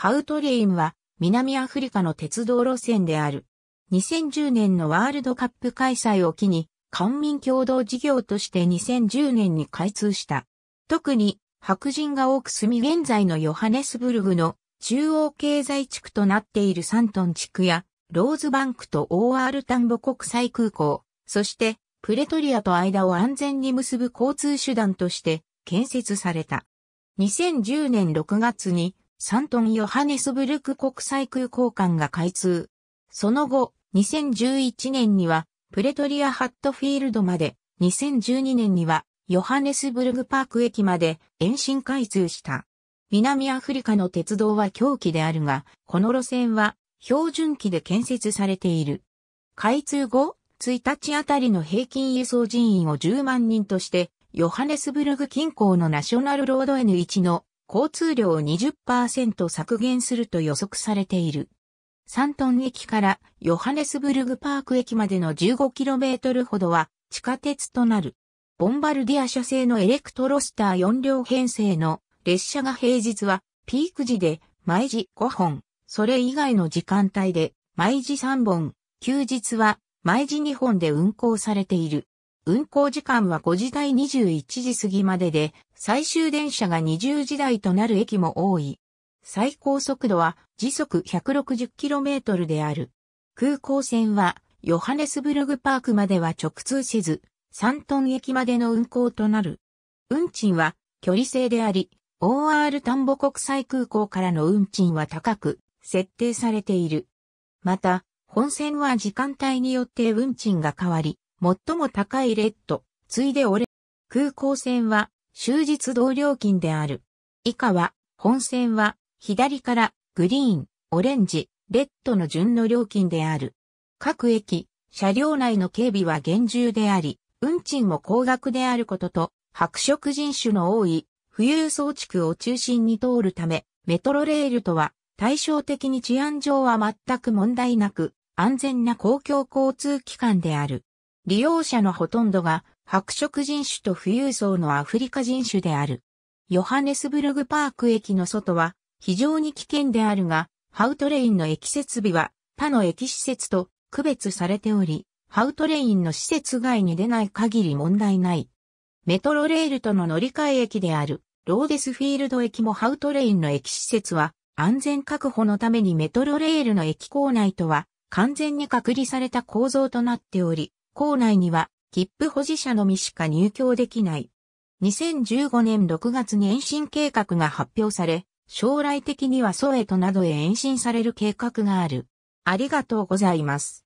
ハウトレインは南アフリカの鉄道路線である。2010年のワールドカップ開催を機に、官民共同事業として2010年に開通した。特に白人が多く住み現在のヨハネスブルグの中央経済地区となっているサントン地区やローズバンクと OR タンボ国際空港、そしてプレトリアと間を安全に結ぶ交通手段として建設された。2010年6月にサントン・ヨハネスブルク国際空港間が開通。その後、2011年には、プレトリア・ハットフィールドまで、2012年には、ヨハネスブルグパーク駅まで延伸開通した。南アフリカの鉄道は狂気であるが、この路線は標準機で建設されている。開通後、1日あたりの平均輸送人員を10万人として、ヨハネスブルグ近郊のナショナルロード N1 の交通量を20%削減すると予測されている。サントン駅からヨハネスブルグパーク駅までの 15km ほどは地下鉄となる。ボンバルディア社製のエレクトロスター4両編成の列車が平日はピーク時で毎時5本、それ以外の時間帯で毎時3本、休日は毎時2本で運行されている。運行時間は5時台21時過ぎまでで、最終電車が20時台となる駅も多い。最高速度は時速 160km である。空港線はヨハネスブルグパークまでは直通せず、3トン駅までの運行となる。運賃は距離制であり、OR 田んぼ国際空港からの運賃は高く設定されている。また、本線は時間帯によって運賃が変わり、最も高いレッド、ついでオレ。空港線は終日同料金である。以下は、本線は左からグリーン、オレンジ、レッドの順の料金である。各駅、車両内の警備は厳重であり、運賃も高額であることと、白色人種の多い富裕層地区を中心に通るため、メトロレールとは対照的に治安上は全く問題なく、安全な公共交通機関である。利用者のほとんどが白色人種と富裕層のアフリカ人種である。ヨハネスブルグパーク駅の外は非常に危険であるが、ハウトレインの駅設備は他の駅施設と区別されており、ハウトレインの施設外に出ない限り問題ない。メトロレールとの乗り換え駅であるローデスフィールド駅もハウトレインの駅施設は安全確保のためにメトロレールの駅構内とは完全に隔離された構造となっており、校内には切符保持者のみしか入居できない。2015年6月に延伸計画が発表され、将来的にはソエトなどへ延伸される計画がある。ありがとうございます。